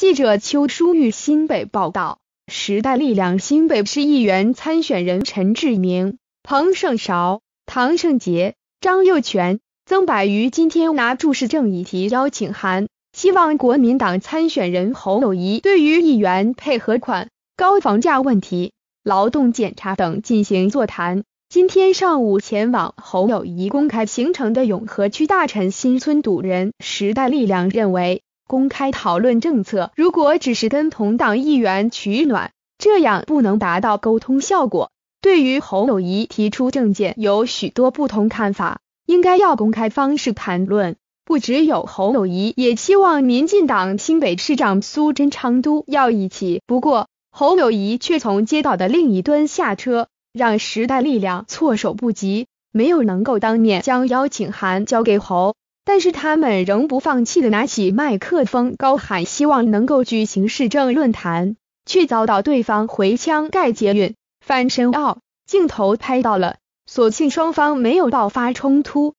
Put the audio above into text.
记者邱淑玉新北报道，时代力量新北市议员参选人陈志明、彭胜韶、唐胜杰、张佑全、曾柏瑜今天拿注释证议题邀请函，希望国民党参选人侯友谊对于议员配合款、高房价问题、劳动检查等进行座谈。今天上午前往侯友谊公开行程的永和区大臣新村堵人，时代力量认为。公开讨论政策，如果只是跟同党议员取暖，这样不能达到沟通效果。对于侯友谊提出政见，有许多不同看法，应该要公开方式谈论。不只有侯友谊，也期望民进党新北市长苏贞昌都要一起。不过，侯友谊却从街道的另一端下车，让时代力量措手不及，没有能够当面将邀请函交给侯。但是他们仍不放弃的拿起麦克风高喊，希望能够举行市政论坛，却遭到对方回枪盖捷运翻身哦，镜头拍到了，所幸双方没有爆发冲突。